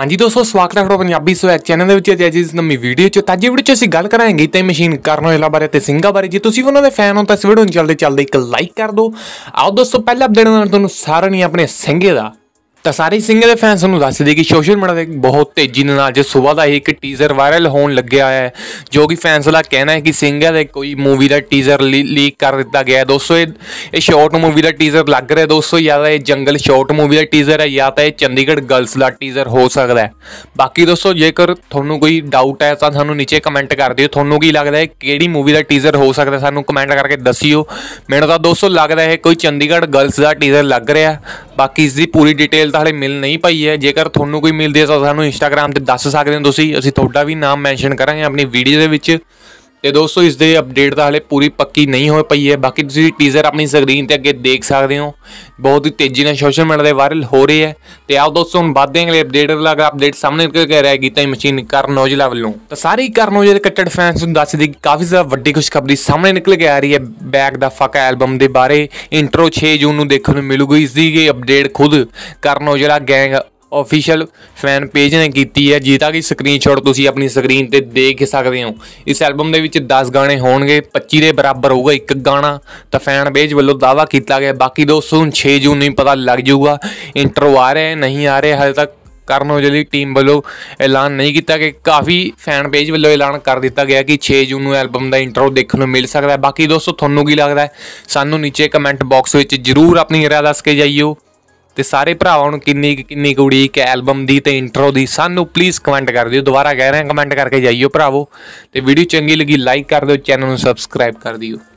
ਹਾਂਜੀ ਦੋਸਤੋ ਸਵਾਗਤ ਹੈ ਤੁਹਾਡਾ ਪੰਜਾਬੀ ਸਵੈਗ ਚੈਨਲ ਦੇ ਵਿੱਚ ਤੇ ਅੱਜ ਇਸ ਨਵੀਂ ਵੀਡੀਓ ਚ ਤਾਂ ਜੀ ਵੀਡੀਓ ਚ ਅਸੀਂ ਗੱਲ ਕਰਾਂਗੇ ਤੇ ਮਸ਼ੀਨ ਕਰਨ ਵਾਲੇ ਬਾਰੇ ਤੇ ਸਿੰਘਾ ਬਾਰੇ ਜੇ ਤੁਸੀਂ ਉਹਨਾਂ ਦੇ ਫੈਨ ਹੋ ਤਾਂ ਇਸ ਵੀਡੀਓ ਨੂੰ ਜਲਦੀ ਜਲਦੀ ਇੱਕ ਲਾਈਕ ਕਰ ਦਿਓ ਆਓ ਦੋਸਤੋ ਪਹਿਲਾ ਅਪਡੇਟ ਨਾਲ ਤੁਹਾਨੂੰ ਸਾਰਿਆਂ ਨੇ ਆਪਣੇ ਸਿੰਘੇ ਦਾ ਤਾਂ ਸਾਰੇ ਦੇ ਫੈਨਸ ਨੂੰ ਦੱਸ ਦੇ ਕਿ ਸੋਸ਼ਲ ਮੀਡੀਆ ਤੇ ਬਹੁਤ ਤੇਜ਼ੀ ਨਾਲ ਜੇ ਸਵੇਰ ਦਾ ਇੱਕ ਟੀਜ਼ਰ ਵਾਇਰਲ ਹੋਣ ਲੱਗਿਆ ਹੈ ਜੋ ਕਿ ਫੈਨਸ ਦਾ ਕਹਿਣਾ ਹੈ ਕਿ ਸਿੰਗਲ ਦੇ ਕੋਈ ਮੂਵੀ ਦਾ ਟੀਜ਼ਰ ਲੀਕ ਕਰ ਦਿੱਤਾ ਗਿਆ ਹੈ ਦੋਸਤੋ ਇਹ ਸ਼ਾਰਟ ਮੂਵੀ ਦਾ ਟੀਜ਼ਰ ਲੱਗ ਰਿਹਾ ਦੋਸਤੋ ਜਾਂ ਇਹ ਜੰਗਲ ਸ਼ਾਰਟ ਮੂਵੀ ਦਾ ਟੀਜ਼ਰ ਹੈ ਜਾਂ ਤਾਂ ਇਹ ਚੰਡੀਗੜ੍ਹ ਗਰਲਸ ਦਾ ਟੀਜ਼ਰ ਹੋ ਸਕਦਾ ਹੈ ਬਾਕੀ ਦੋਸਤੋ ਜੇਕਰ ਤੁਹਾਨੂੰ ਕੋਈ ਡਾਊਟ ਹੈ ਤਾਂ ਸਾਨੂੰ ਨੀਚੇ ਕਮੈਂਟ ਕਰ ਦਿਓ ਤੁਹਾਨੂੰ ਕੀ ਲੱਗਦਾ ਹੈ ਕਿਹੜੀ ਮੂਵੀ ਦਾ ਟੀਜ਼ਰ ਹੋ ਸਕਦਾ ਸਾਨੂੰ ਕਮੈਂਟ ਕਰਕੇ ਦੱਸਿਓ ਮੈਨੂੰ ਤਾਂ ਦੋਸਤੋ ਲੱਗਦਾ ਹੈ ਕੋਈ ਚੰਡੀਗੜ੍ਹ ਗਰਲਸ ਦਾ ਟੀਜ਼ਰ ਲੱਗ ਰਿਹਾ ਬਾਕੀ ਇਸ ਦੀ ਪੂਰੀ ਡਿਟੇਲ ਤਾਂ ਹਲੇ ਮਿਲ ਨਹੀਂ ਪਈ ਹੈ ਜੇਕਰ ਤੁਹਾਨੂੰ ਕੋਈ ਮਿਲਦੀ ਹੈ ਤਾਂ ਸਾਨੂੰ ਇੰਸਟਾਗ੍ਰam ਤੇ ਦੱਸ ਸਕਦੇ ਹੋ ਤੁਸੀਂ ਅਸੀਂ ਤੁਹਾਡਾ ਵੀ ਨਾਮ ਮੈਂਸ਼ਨ ਕਰਾਂਗੇ ਆਪਣੀ ਵੀਡੀਓ ਦੇ ਵਿੱਚ ਤੇ ਦੋਸਤੋ ਇਸ ਦੇ ਅਪਡੇਟ ਦਾ ਹਲੇ ਪੂਰੀ ਪੱਕੀ ਨਹੀਂ ਹੋਈ ਪਈ ਹੈ ਬਾਕੀ ਤੁਸੀਂ ਟੀਜ਼ਰ ਆਪਣੀ ਸਕਰੀਨ ਤੇ ਅੱਗੇ ਦੇਖ ਸਕਦੇ ਹੋ ਬਹੁਤ ਹੀ ਤੇਜ਼ੀ ਨਾਲ ਸੋਸ਼ਲ ਮੀਡੀਆ ਦੇ ਵਾਇਰਲ ਹੋ ਰਹੀ ਹੈ ਤੇ ਆਓ ਦੋਸਤੋ ਹੁਣ ਵਧਦੇ ਅਗਲੇ ਅਪਡੇਟ ਲੱਗ ਅਪਡੇਟ ਸਾਹਮਣੇ ਨਿਕਲ ਕੇ ਰਹਿ ਗਈ ਤਾਂ ਮਸ਼ੀਨ ਕਰਨ ਔਜਲਾ ਵੱਲੋਂ ਤਾਂ ਸਾਰੀ ਕਰਨ ਔਜਲਾ ਦੇ ਕੱਟੜ ਫੈਨਸ ਨੂੰ ਦੱਸ ਦੇ ਕਾਫੀ ਜ਼ਿਆਦਾ ਵੱਡੀ ਖੁਸ਼ਖਬਰੀ ਸਾਹਮਣੇ ਨਿਕਲ ਕੇ ਆ ਰਹੀ ਹੈ ਬੈਕ ਦਾ ਫੱਕ ਐਲਬਮ ਦੇ ਬਾਰੇ ਇੰਟਰੋ 6 ਜੂਨ ਨੂੰ ਦੇਖਣ ਨੂੰ ਮਿਲੂਗੀ ਇਸ ਦੀ ਅਪਡੇਟ ਖੁਦ Karan Aujla gang official fan page ਨੇ ਕੀਤੀ ਹੈ ਜਿਹਦਾ ਕਿ ਸਕਰੀਨਸ਼ਾਟ ਤੁਸੀਂ ਆਪਣੀ ਸਕਰੀਨ ਤੇ ਦੇਖ ਸਕਦੇ ਹੋ ਇਸ ਐਲਬਮ ਦੇ ਵਿੱਚ 10 ਗਾਣੇ ਹੋਣਗੇ 25 ਦੇ ਬਰਾਬਰ ਹੋਊਗਾ ਇੱਕ ਗਾਣਾ ਤਾਂ ਫੈਨ ਪੇਜ ਵੱਲੋਂ ਦਾਵਾ ਕੀਤਾ ਗਿਆ ਬਾਕੀ ਦੋਸਤੋ 6 ਜੂਨ ਨੂੰ ਪਤਾ ਲੱਗ ਜਾਊਗਾ ਇੰਟਰੋ ਆ ਰਿਹਾ ਹੈ ਨਹੀਂ ਆ ਰਿਹਾ ਹਜੇ ਤੱਕ ਕਰਨ ਔਜਲ ਟੀਮ ਵੱਲੋਂ ਐਲਾਨ ਨਹੀਂ ਕੀਤਾ ਕਿ ਕਾਫੀ ਫੈਨ ਪੇਜ ਵੱਲੋਂ ਐਲਾਨ ਕਰ ਦਿੱਤਾ ਗਿਆ ਕਿ 6 ਜੂਨ ਨੂੰ ਐਲਬਮ ਦਾ ਇੰਟਰੋ ਦੇਖਣ ਨੂੰ ਮਿਲ ਸਕਦਾ ਹੈ ਬਾਕੀ ਦੋਸਤੋ ਤੁਹਾਨੂੰ ਕੀ ਲੱਗਦਾ ਹੈ ਸਾਨੂੰ ਨੀਚੇ ਕਮੈਂਟ ਬਾਕਸ ਵਿੱਚ ਜਰੂਰ ਆਪਣੀ ਰਾਏ ਦੱਸ ਕੇ ਜਾਈਓ ਤੇ ਸਾਰੇ ਭਰਾਵਾਂ ਨੂੰ ਕਿੰਨੀ ਕਿੰਨੀ ਕੁੜੀ ਕਿ ਐਲਬਮ ਦੀ ਤੇ ਇੰਟਰੋ ਦੀ ਸਾਨੂੰ ਪਲੀਜ਼ ਕਮੈਂਟ ਕਰ ਦਿਓ ਦੁਬਾਰਾ ਕਹਿ ਰਹੇ ਹਾਂ ਕਮੈਂਟ ਕਰਕੇ ਜਾਈਓ ਭਰਾਵੋ ਤੇ ਵੀਡੀਓ ਚੰਗੀ ਲੱਗੀ ਲਾਈਕ ਕਰ ਦਿਓ ਚੈਨਲ ਨੂੰ ਸਬਸਕ੍ਰਾਈਬ ਕਰ ਦਿਓ